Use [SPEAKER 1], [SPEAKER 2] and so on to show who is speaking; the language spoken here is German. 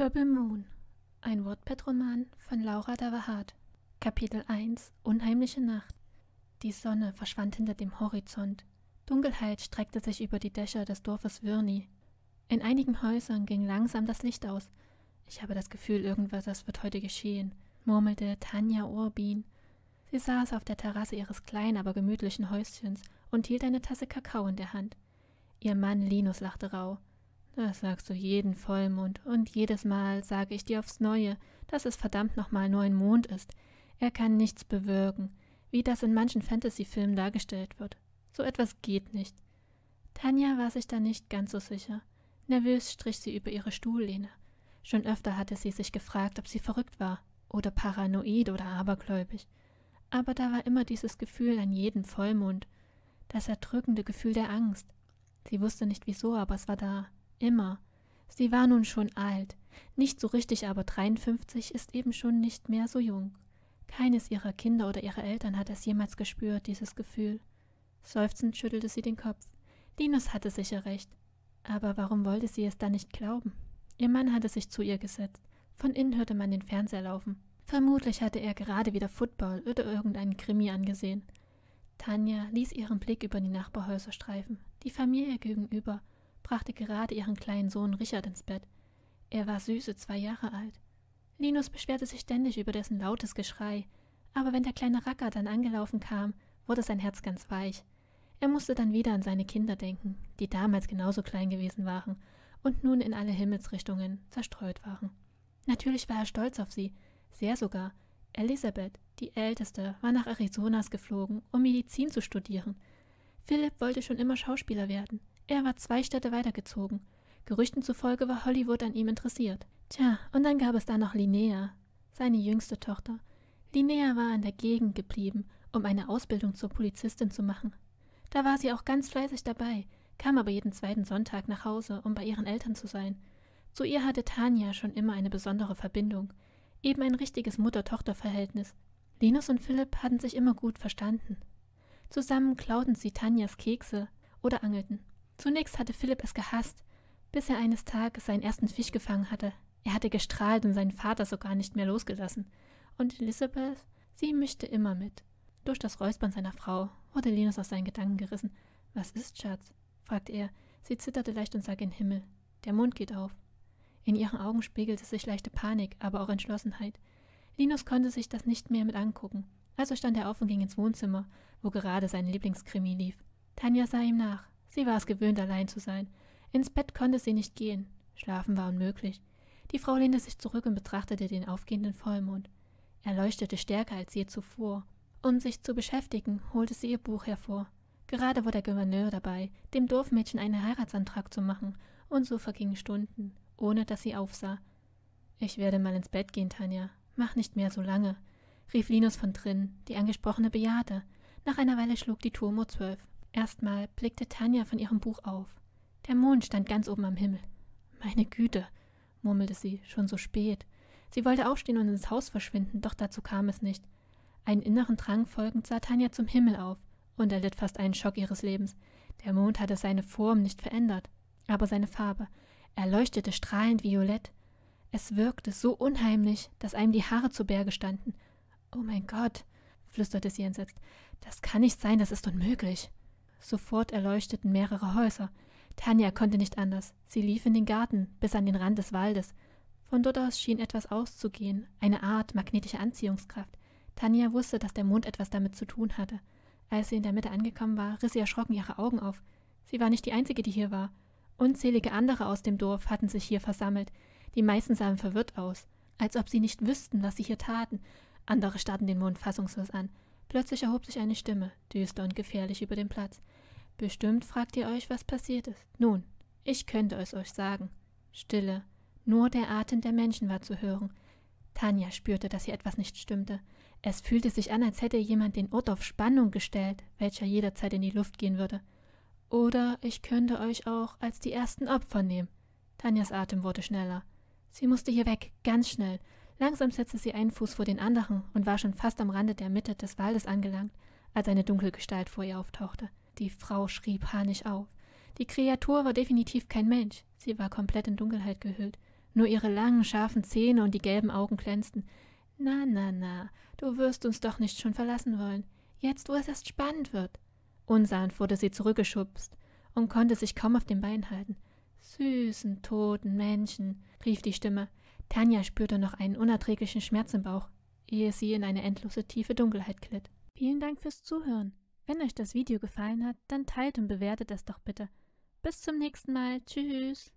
[SPEAKER 1] Purple Moon, ein Wattpad-Roman von Laura Daverhard. Kapitel 1 Unheimliche Nacht. Die Sonne verschwand hinter dem Horizont. Dunkelheit streckte sich über die Dächer des Dorfes Wirni. In einigen Häusern ging langsam das Licht aus. Ich habe das Gefühl, irgendwas wird heute geschehen, murmelte Tanja Urbin. Sie saß auf der Terrasse ihres kleinen, aber gemütlichen Häuschens und hielt eine Tasse Kakao in der Hand. Ihr Mann Linus lachte rau. Das sagst du jeden Vollmond, und jedes Mal sage ich dir aufs neue, dass es verdammt nochmal nur ein Mond ist. Er kann nichts bewirken, wie das in manchen Fantasy-Filmen dargestellt wird. So etwas geht nicht. Tanja war sich da nicht ganz so sicher. Nervös strich sie über ihre Stuhllehne. Schon öfter hatte sie sich gefragt, ob sie verrückt war oder paranoid oder abergläubig. Aber da war immer dieses Gefühl an jedem Vollmond, das erdrückende Gefühl der Angst. Sie wusste nicht wieso, aber es war da immer. Sie war nun schon alt, nicht so richtig, aber 53 ist eben schon nicht mehr so jung. Keines ihrer Kinder oder ihrer Eltern hat es jemals gespürt, dieses Gefühl. Seufzend schüttelte sie den Kopf. Linus hatte sicher recht. Aber warum wollte sie es dann nicht glauben? Ihr Mann hatte sich zu ihr gesetzt. Von innen hörte man den Fernseher laufen. Vermutlich hatte er gerade wieder Football oder irgendeinen Krimi angesehen. Tanja ließ ihren Blick über die Nachbarhäuser streifen. Die Familie gegenüber brachte gerade ihren kleinen Sohn Richard ins Bett. Er war süße zwei Jahre alt. Linus beschwerte sich ständig über dessen lautes Geschrei, aber wenn der kleine Racker dann angelaufen kam, wurde sein Herz ganz weich. Er musste dann wieder an seine Kinder denken, die damals genauso klein gewesen waren und nun in alle Himmelsrichtungen zerstreut waren. Natürlich war er stolz auf sie, sehr sogar. Elisabeth, die Älteste, war nach Arizonas geflogen, um Medizin zu studieren. Philipp wollte schon immer Schauspieler werden. Er war zwei Städte weitergezogen. Gerüchten zufolge war Hollywood an ihm interessiert. Tja, und dann gab es da noch Linnea, seine jüngste Tochter. Linnea war in der Gegend geblieben, um eine Ausbildung zur Polizistin zu machen. Da war sie auch ganz fleißig dabei, kam aber jeden zweiten Sonntag nach Hause, um bei ihren Eltern zu sein. Zu ihr hatte Tanja schon immer eine besondere Verbindung, eben ein richtiges Mutter-Tochter-Verhältnis. Linus und Philipp hatten sich immer gut verstanden. Zusammen klauten sie Tanjas Kekse oder angelten. Zunächst hatte Philipp es gehasst, bis er eines Tages seinen ersten Fisch gefangen hatte. Er hatte gestrahlt und seinen Vater sogar nicht mehr losgelassen. Und Elisabeth, sie mischte immer mit. Durch das Räuspern seiner Frau wurde Linus aus seinen Gedanken gerissen. Was ist, Schatz? fragte er. Sie zitterte leicht und sah gen Himmel. Der Mond geht auf. In ihren Augen spiegelte sich leichte Panik, aber auch Entschlossenheit. Linus konnte sich das nicht mehr mit angucken. Also stand er auf und ging ins Wohnzimmer, wo gerade sein Lieblingskrimi lief. Tanja sah ihm nach. Sie war es gewöhnt, allein zu sein. Ins Bett konnte sie nicht gehen. Schlafen war unmöglich. Die Frau lehnte sich zurück und betrachtete den aufgehenden Vollmond. Er leuchtete stärker als je zuvor. Um sich zu beschäftigen, holte sie ihr Buch hervor. Gerade war der Gouverneur dabei, dem Dorfmädchen einen Heiratsantrag zu machen, und so vergingen Stunden, ohne dass sie aufsah. Ich werde mal ins Bett gehen, Tanja. Mach nicht mehr so lange, rief Linus von drinnen, die Angesprochene bejahte. Nach einer Weile schlug die Turmuhr zwölf. Erstmal blickte Tanja von ihrem Buch auf. Der Mond stand ganz oben am Himmel. Meine Güte, murmelte sie, schon so spät. Sie wollte aufstehen und ins Haus verschwinden, doch dazu kam es nicht. Einen inneren Drang folgend sah Tanja zum Himmel auf und erlitt fast einen Schock ihres Lebens. Der Mond hatte seine Form nicht verändert, aber seine Farbe. Er leuchtete strahlend violett. Es wirkte so unheimlich, dass einem die Haare zu Berge standen. Oh mein Gott, flüsterte sie entsetzt, das kann nicht sein, das ist unmöglich. Sofort erleuchteten mehrere Häuser. Tanja konnte nicht anders. Sie lief in den Garten, bis an den Rand des Waldes. Von dort aus schien etwas auszugehen, eine Art magnetische Anziehungskraft. Tanja wusste, dass der Mond etwas damit zu tun hatte. Als sie in der Mitte angekommen war, riss sie erschrocken ihre Augen auf. Sie war nicht die Einzige, die hier war. Unzählige andere aus dem Dorf hatten sich hier versammelt. Die meisten sahen verwirrt aus, als ob sie nicht wüssten, was sie hier taten. Andere starrten den Mond fassungslos an. Plötzlich erhob sich eine Stimme, düster und gefährlich über den Platz. Bestimmt fragt ihr euch, was passiert ist. Nun, ich könnte es euch sagen. Stille. Nur der Atem der Menschen war zu hören. Tanja spürte, dass hier etwas nicht stimmte. Es fühlte sich an, als hätte jemand den Ort auf Spannung gestellt, welcher jederzeit in die Luft gehen würde. Oder ich könnte euch auch als die ersten Opfer nehmen. Tanjas Atem wurde schneller. Sie musste hier weg, ganz schnell, Langsam setzte sie einen Fuß vor den anderen und war schon fast am Rande der Mitte des Waldes angelangt, als eine dunkle Gestalt vor ihr auftauchte. Die Frau schrie panisch auf. Die Kreatur war definitiv kein Mensch. Sie war komplett in Dunkelheit gehüllt. Nur ihre langen, scharfen Zähne und die gelben Augen glänzten. Na, na, na, du wirst uns doch nicht schon verlassen wollen. Jetzt, wo es erst spannend wird. Unsanft wurde sie zurückgeschubst und konnte sich kaum auf den Beinen halten. Süßen, toten Menschen, rief die Stimme. Tanja spürte noch einen unerträglichen Schmerz im Bauch, ehe sie in eine endlose tiefe Dunkelheit glitt. Vielen Dank fürs Zuhören. Wenn euch das Video gefallen hat, dann teilt und bewertet es doch bitte. Bis zum nächsten Mal. Tschüss.